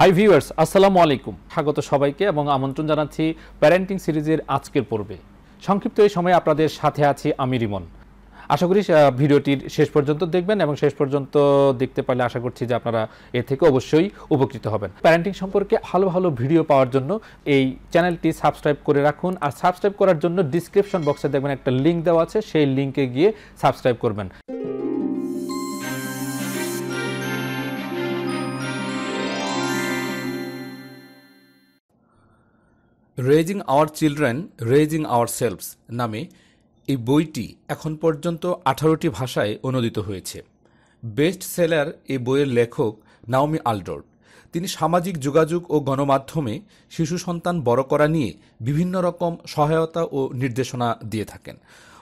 Hi viewers আসসালামু আলাইকুম স্বাগত সবাইকে এবং আমন্ত্রণ জানাচ্ছি প্যারেন্টিং সিরিজের আজকের পর্বে সংক্ষিপ্ত এই সময়ে আপনাদের সাথে আছি আমি রিমন আশা করি ভিডিওটির শেষ পর্যন্ত দেখবেন এবং শেষ পর্যন্ত দেখতে পারলে আশা করছি যে আপনারা এ থেকে অবশ্যই উপকৃত হবেন প্যারেন্টিং সম্পর্কে ভালো ভালো ভিডিও পাওয়ার জন্য এই চ্যানেলটি সাবস্ক্রাইব করে রাখুন আর সাবস্ক্রাইব করার জন্য ডিসক্রিপশন বক্সে দেখবেন একটা লিঙ্ক দেওয়া আছে সেই লিঙ্কে গিয়ে সাবস্ক্রাইব করবেন raising our children raising our selves নামে এই বইটি এখন পর্যন্ত আঠারোটি ভাষায় অনুদিত হয়েছে বেস্ট সেলার এই বইয়ের লেখক নাওমি আলডোর তিনি সামাজিক যোগাযোগ ও গণমাধ্যমে শিশু সন্তান বড় করা নিয়ে বিভিন্ন রকম সহায়তা ও নির্দেশনা দিয়ে থাকেন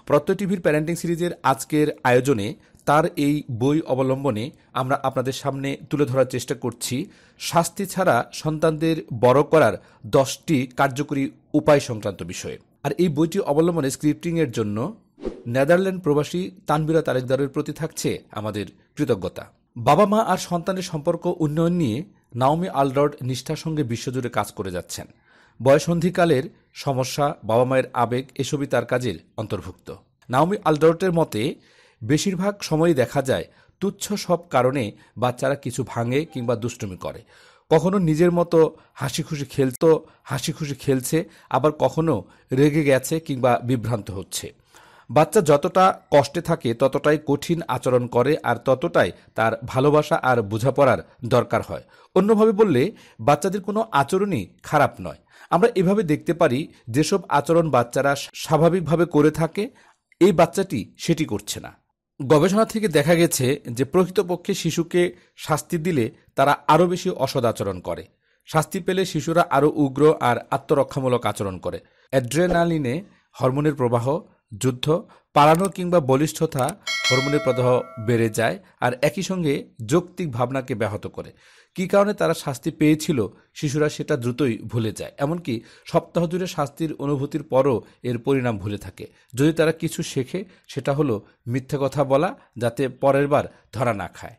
প্রত্যয় টিভির প্যারেন্টিং সিরিজের আজকের আয়োজনে তার এই বই অবলম্বনে আমরা আপনাদের সামনে তুলে ধরার চেষ্টা করছি শাস্তি ছাড়া সন্তানদের বড় করার দশটি কার্যকরী উপায় সংক্রান্ত বিষয়ে আর এই বইটি অবলম্বনে স্ক্রিপ্টিংয়ের জন্য নেদারল্যান্ড প্রবাসী তানবিরা তারেকদারের প্রতি থাকছে আমাদের কৃতজ্ঞতা বাবা মা আর সন্তানের সম্পর্ক উন্নয়ন নিয়ে নাওমি আলরড নিষ্ঠার সঙ্গে বিশ্বজুড়ে কাজ করে যাচ্ছেন বয়সন্ধিকালের সমস্যা বাবা মায়ের আবেগ এসবই তার কাজের অন্তর্ভুক্ত নাওমি আলডর্টের মতে বেশিরভাগ সময়ই দেখা যায় তুচ্ছ সব কারণে বাচ্চারা কিছু ভাঙে কিংবা দুষ্টুমি করে কখনো নিজের মতো হাসি খুশি খেলতো হাসি খুশি খেলছে আবার কখনো রেগে গেছে কিংবা বিভ্রান্ত হচ্ছে বাচ্চা যতটা কষ্টে থাকে ততটাই কঠিন আচরণ করে আর ততটাই তার ভালোবাসা আর বোঝাপড়ার দরকার হয় অন্যভাবে বললে বাচ্চাদের কোনো আচরণই খারাপ নয় আমরা এভাবে দেখতে পারি যেসব আচরণ বাচ্চারা স্বাভাবিকভাবে করে থাকে এই বাচ্চাটি সেটি করছে না গবেষণা থেকে দেখা গেছে যে প্রকৃতপক্ষে শিশুকে শাস্তি দিলে তারা আরও বেশি অসদাচরণ করে শাস্তি পেলে শিশুরা আরও উগ্র আর আত্মরক্ষামূলক আচরণ করে অ্যাড্রেনালিনে হরমোনের প্রবাহ যুদ্ধ পালানো কিংবা বলিষ্ঠতা হরমোনের প্রদাহ বেড়ে যায় আর একই সঙ্গে যৌক্তিক ভাবনাকে ব্যাহত করে কি কারণে তারা শাস্তি পেয়েছিল শিশুরা সেটা দ্রুতই ভুলে যায় এমনকি সপ্তাহ জুড়ে শাস্তির অনুভূতির পরও এর পরিণাম ভুলে থাকে যদি তারা কিছু শেখে সেটা হলো মিথ্যা কথা বলা যাতে পরের বার ধরা না খায়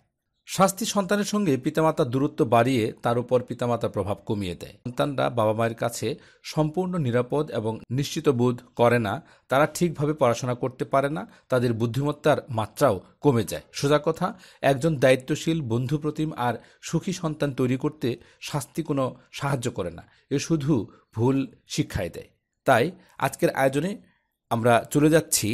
শাস্তি সন্তানের সঙ্গে পিতামাতার দূরত্ব বাড়িয়ে তার উপর পিতামাতার প্রভাব কমিয়ে দেয় সন্তানরা বাবা মায়ের কাছে সম্পূর্ণ নিরাপদ এবং নিশ্চিত বোধ করে না তারা ঠিকভাবে পড়াশোনা করতে পারে না তাদের বুদ্ধিমত্তার মাত্রাও কমে যায় সোজা কথা একজন দায়িত্বশীল বন্ধু প্রতিম আর সুখী সন্তান তৈরি করতে শাস্তি কোনো সাহায্য করে না এ শুধু ভুল শিক্ষায় দেয় তাই আজকের আয়োজনে আমরা চলে যাচ্ছি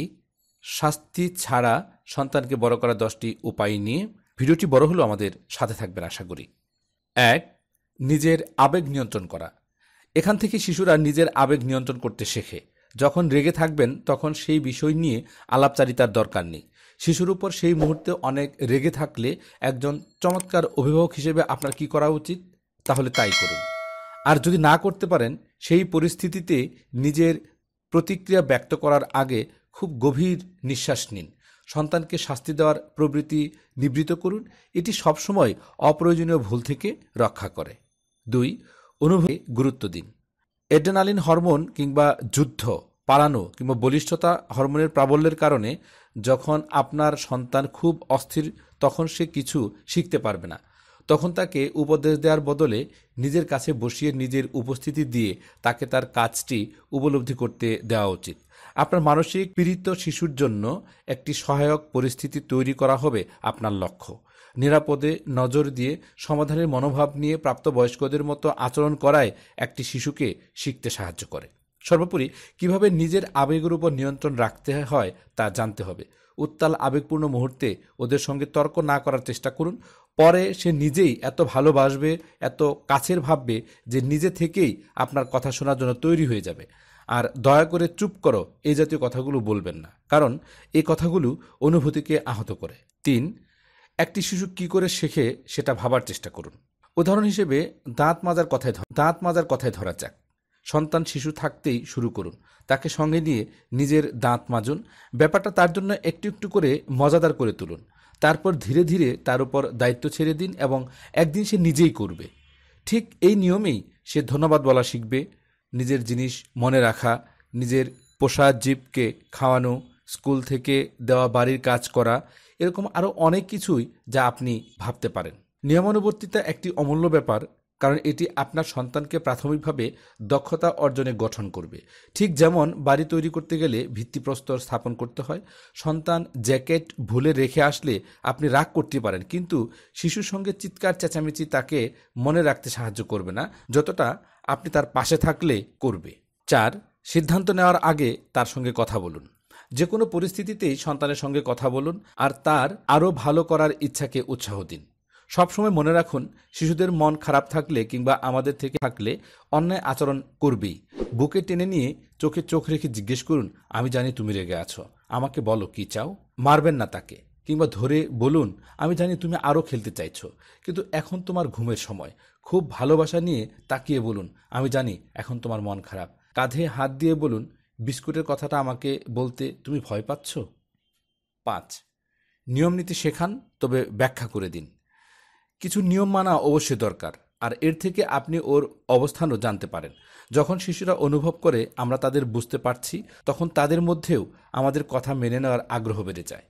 শাস্তি ছাড়া সন্তানকে বড় করা দশটি উপায় নিয়ে ভিডিওটি বড় হলো আমাদের সাথে থাকবেন আশা করি এক নিজের আবেগ নিয়ন্ত্রণ করা এখান থেকে শিশুরা নিজের আবেগ নিয়ন্ত্রণ করতে শেখে যখন রেগে থাকবেন তখন সেই বিষয় নিয়ে আলাপচারিতার দরকার নেই শিশুর উপর সেই মুহূর্তে অনেক রেগে থাকলে একজন চমৎকার অভিভাবক হিসেবে আপনার কি করা উচিত তাহলে তাই করুন আর যদি না করতে পারেন সেই পরিস্থিতিতে নিজের প্রতিক্রিয়া ব্যক্ত করার আগে খুব গভীর নিঃশ্বাস নিন সন্তানকে শাস্তি দেওয়ার প্রবৃত্তি নিবৃত করুন এটি সবসময় অপ্রয়োজনীয় ভুল থেকে রক্ষা করে দুই অনুভূতি গুরুত্ব দিন এডেনালিন হরমোন কিংবা যুদ্ধ পালানো কিংবা বলিষ্ঠতা হরমোনের প্রাবল্যের কারণে যখন আপনার সন্তান খুব অস্থির তখন সে কিছু শিখতে পারবে না তখন তাকে উপদেশ দেওয়ার বদলে নিজের কাছে বসিয়ে নিজের উপস্থিতি দিয়ে তাকে তার কাজটি উপলব্ধি করতে দেওয়া উচিত আপনার মানসিক পীড়িত শিশুর জন্য একটি সহায়ক পরিস্থিতি তৈরি করা হবে আপনার লক্ষ্য নিরাপদে নজর দিয়ে সমাধানের মনোভাব নিয়ে প্রাপ্তবয়স্কদের মতো আচরণ করায় একটি শিশুকে শিখতে সাহায্য করে সর্বোপরি কিভাবে নিজের আবেগের উপর নিয়ন্ত্রণ রাখতে হয় তা জানতে হবে উত্তাল আবেগপূর্ণ মুহূর্তে ওদের সঙ্গে তর্ক না করার চেষ্টা করুন পরে সে নিজেই এত ভালোবাসবে এত কাছের ভাববে যে নিজে থেকেই আপনার কথা শোনার জন্য তৈরি হয়ে যাবে আর দয়া করে চুপ করো এই জাতীয় কথাগুলো বলবেন না কারণ এই কথাগুলো অনুভূতিকে আহত করে তিন একটি শিশু কি করে শেখে সেটা ভাবার চেষ্টা করুন উদাহরণ হিসেবে দাঁত মাজার কথায় দাঁত মাজার কথায় ধরা যাক সন্তান শিশু থাকতেই শুরু করুন তাকে সঙ্গে নিয়ে নিজের দাঁত মাজুন ব্যাপারটা তার জন্য একটু একটু করে মজাদার করে তুলুন তারপর ধীরে ধীরে তার উপর দায়িত্ব ছেড়ে দিন এবং একদিন সে নিজেই করবে ঠিক এই নিয়মেই সে ধন্যবাদ বলা শিখবে নিজের জিনিস মনে রাখা নিজের পোষা জীবকে খাওয়ানো স্কুল থেকে দেওয়া বাড়ির কাজ করা এরকম আরও অনেক কিছুই যা আপনি ভাবতে পারেন নিয়মানুবর্তিতা একটি অমূল্য ব্যাপার কারণ এটি আপনার সন্তানকে প্রাথমিকভাবে দক্ষতা অর্জনে গঠন করবে ঠিক যেমন বাড়ি তৈরি করতে গেলে ভিত্তিপ্রস্তর স্থাপন করতে হয় সন্তান জ্যাকেট ভুলে রেখে আসলে আপনি রাগ করতে পারেন কিন্তু শিশুর সঙ্গে চিৎকার চেঁচামেচি তাকে মনে রাখতে সাহায্য করবে না যতটা আপনি তার পাশে থাকলে করবে চার সিদ্ধান্ত নেওয়ার আগে তার সঙ্গে কথা বলুন যে কোনো পরিস্থিতিতেই সন্তানের সঙ্গে কথা বলুন আর তার আরও ভালো করার ইচ্ছাকে উৎসাহ দিন সবসময় মনে রাখুন শিশুদের মন খারাপ থাকলে কিংবা আমাদের থেকে থাকলে অন্যায় আচরণ করবেই বুকে টেনে নিয়ে চোখে চোখ রেখে জিজ্ঞেস করুন আমি জানি তুমি রেগে আছো আমাকে বলো কি চাও মারবেন না তাকে কিংবা ধরে বলুন আমি জানি তুমি আরও খেলতে চাইছো কিন্তু এখন তোমার ঘুমের সময় খুব ভালোবাসা নিয়ে তাকিয়ে বলুন আমি জানি এখন তোমার মন খারাপ কাঁধে হাত দিয়ে বলুন বিস্কুটের কথাটা আমাকে বলতে তুমি ভয় পাচ্ছ পাঁচ নিয়ম নীতি শেখান তবে ব্যাখ্যা করে দিন কিছু নিয়ম মানা অবশ্যই দরকার আর এর থেকে আপনি ওর অবস্থানও জানতে পারেন যখন শিশুরা অনুভব করে আমরা তাদের বুঝতে পারছি তখন তাদের মধ্যেও আমাদের কথা মেনে নেওয়ার আগ্রহ বেড়ে যায়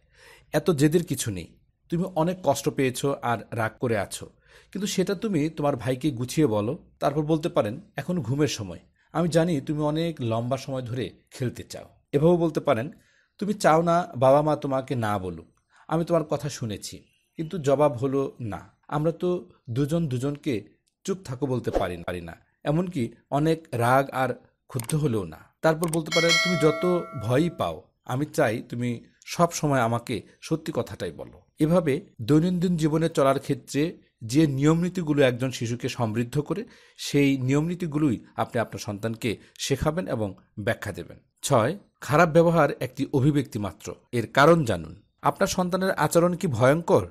এত জেদের কিছু নেই তুমি অনেক কষ্ট পেয়েছো আর রাগ করে আছো কিন্তু সেটা তুমি তোমার ভাইকে গুছিয়ে বলো তারপর বলতে পারেন এখন ঘুমের সময় আমি জানি তুমি অনেক লম্বা সময় ধরে খেলতে চাও এভাবে বলতে পারেন তুমি চাও না বাবা মা তোমাকে না বলুক আমি তোমার কথা শুনেছি কিন্তু জবাব হলো না আমরা তো দুজন দুজনকে চুপ থাকো বলতে পারি পারি না এমনকি অনেক রাগ আর ক্ষুব্ধ হলেও না তারপর বলতে পারেন তুমি যত ভয়ই পাও আমি চাই তুমি সব সময় আমাকে সত্যি কথাটাই বলো এভাবে দৈনন্দিন জীবনে চলার ক্ষেত্রে যে নিয়মনীতিগুলো একজন শিশুকে সমৃদ্ধ করে সেই নিয়মনীতিগুলোই আপনি আপনার সন্তানকে শেখাবেন এবং ব্যাখ্যা দেবেন ছয় খারাপ ব্যবহার একটি অভিব্যক্তি মাত্র এর কারণ জানুন আপনার সন্তানের আচরণ কি ভয়ঙ্কর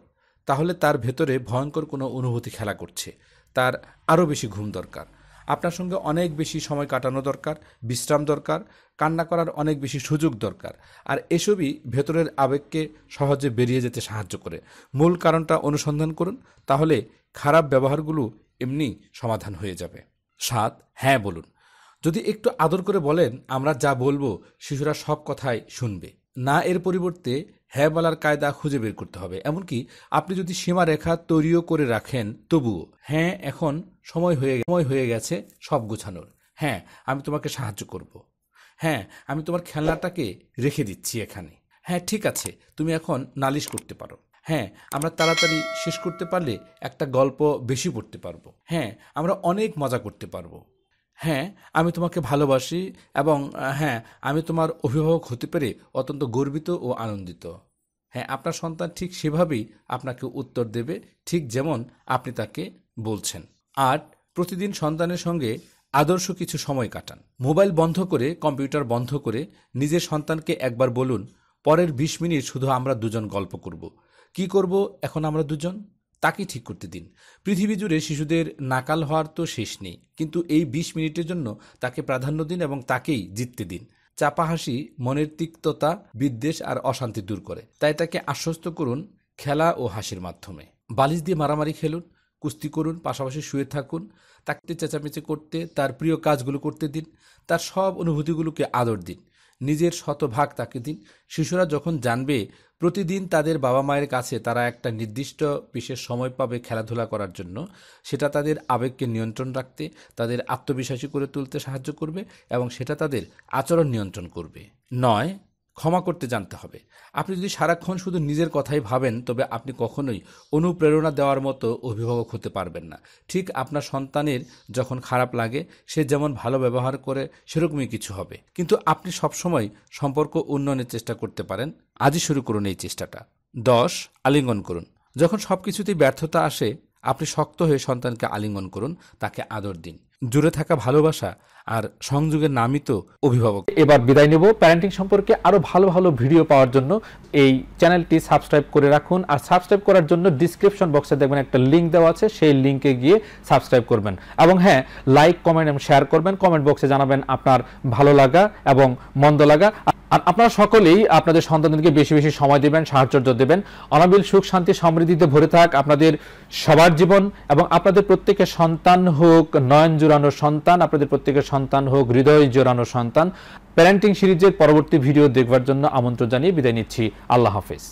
তাহলে তার ভেতরে ভয়ঙ্কর কোনো অনুভূতি খেলা করছে তার আরও বেশি ঘুম দরকার আপনার সঙ্গে অনেক বেশি সময় কাটানো দরকার বিশ্রাম দরকার কান্না করার অনেক বেশি সুযোগ দরকার আর এসবই ভেতরের আবেগকে সহজে বেরিয়ে যেতে সাহায্য করে মূল কারণটা অনুসন্ধান করুন তাহলে খারাপ ব্যবহারগুলো এমনি সমাধান হয়ে যাবে সাত হ্যাঁ বলুন যদি একটু আদর করে বলেন আমরা যা বলবো শিশুরা সব কথাই শুনবে না এর পরিবর্তে হ্যাঁ বলার কায়দা খুঁজে বের করতে হবে এমনকি আপনি যদি সীমারেখা তৈরিও করে রাখেন তবুও হ্যাঁ এখন সময় হয়ে সময় হয়ে গেছে সব গোছানোর হ্যাঁ আমি তোমাকে সাহায্য করব। হ্যাঁ আমি তোমার খেলনাটাকে রেখে দিচ্ছি এখানে হ্যাঁ ঠিক আছে তুমি এখন নালিশ করতে পারো হ্যাঁ আমরা তাড়াতাড়ি শেষ করতে পারলে একটা গল্প বেশি পড়তে পারবো হ্যাঁ আমরা অনেক মজা করতে পারবো হ্যাঁ আমি তোমাকে ভালোবাসি এবং হ্যাঁ আমি তোমার অভিভাবক হতে পেরে অত্যন্ত গর্বিত ও আনন্দিত হ্যাঁ আপনার সন্তান ঠিক সেভাবেই আপনাকে উত্তর দেবে ঠিক যেমন আপনি তাকে বলছেন আট প্রতিদিন সন্তানের সঙ্গে আদর্শ কিছু সময় কাটান মোবাইল বন্ধ করে কম্পিউটার বন্ধ করে নিজের সন্তানকে একবার বলুন পরের বিশ মিনিট শুধু আমরা দুজন গল্প করব কি করব এখন আমরা দুজন তাকে ঠিক করতে দিন পৃথিবী জুড়ে শিশুদের নাকাল হওয়ার তো শেষ নেই কিন্তু এই ২০ মিনিটের জন্য তাকে প্রাধান্য দিন এবং তাকেই জিততে দিন চাপা হাসি মনের তিক্ততা বিদ্বেষ আর অশান্তি দূর করে তাই তাকে আশ্বস্ত করুন খেলা ও হাসির মাধ্যমে বালিশ দিয়ে মারামারি খেলুন কুস্তি করুন পাশাপাশি শুয়ে থাকুন তাকে চেঁচামেচি করতে তার প্রিয় কাজগুলো করতে দিন তার সব অনুভূতিগুলোকে আদর দিন নিজের শতভাগ তাকে দিন শিশুরা যখন জানবে প্রতিদিন তাদের বাবা মায়ের কাছে তারা একটা নির্দিষ্ট বিশেষ সময় পাবে খেলাধুলা করার জন্য সেটা তাদের আবেগকে নিয়ন্ত্রণ রাখতে তাদের আত্মবিশ্বাসী করে তুলতে সাহায্য করবে এবং সেটা তাদের আচরণ নিয়ন্ত্রণ করবে নয় ক্ষমা করতে জানতে হবে আপনি যদি সারাক্ষণ শুধু নিজের কথাই ভাবেন তবে আপনি কখনোই অনুপ্রেরণা দেওয়ার মতো অভিভাবক হতে পারবেন না ঠিক আপনার সন্তানের যখন খারাপ লাগে সে যেমন ভালো ব্যবহার করে সেরকমই কিছু হবে কিন্তু আপনি সবসময় সম্পর্ক উন্নয়নের চেষ্টা করতে পারেন আজই শুরু করুন এই চেষ্টাটা দশ আলিঙ্গন করুন যখন সব কিছুতেই ব্যর্থতা আসে আপনি শক্ত হয়ে সন্তানকে আলিঙ্গন করুন তাকে আদর দিন জুড়ে থাকা ভালোবাসা আর সংযোগের নামই তো অভিভাবক এবার বিদায় নেব প্যারেন্টিং সম্পর্কে আরো ভালো ভালো ভিডিও পাওয়ার জন্য এই চ্যানেলটি সাবস্ক্রাইব করে রাখুন আর সাবস্ক্রাইব করার জন্য ডিসক্রিপশন বক্সে দেখবেন একটা লিঙ্ক দেওয়া আছে সেই লিঙ্কে গিয়ে সাবস্ক্রাইব করবেন এবং হ্যাঁ লাইক কমেন্ট এবং শেয়ার করবেন কমেন্ট বক্সে জানাবেন আপনার ভালো লাগা এবং মন্দ লাগা আর আপনারা সকলেই আপনাদের সন্তানদেরকে বেশি বেশি সময় দেবেন সাহায্য দেবেন অনাবিল সুখ শান্তি সমৃদ্ধিতে ভরে থাক আপনাদের সবার জীবন এবং আপনাদের প্রত্যেকের সন্তান হোক নয়ন জুড়ানোর সন্তান আপনাদের প্রত্যেকের সন্তান সন্তান হোক হৃদয় জোরানো সন্তান প্যারেন্টিং সিরিজের পরবর্তী ভিডিও দেখবার জন্য আমন্ত্রণ জানিয়ে বিদায় নিচ্ছি আল্লাহ হাফেজ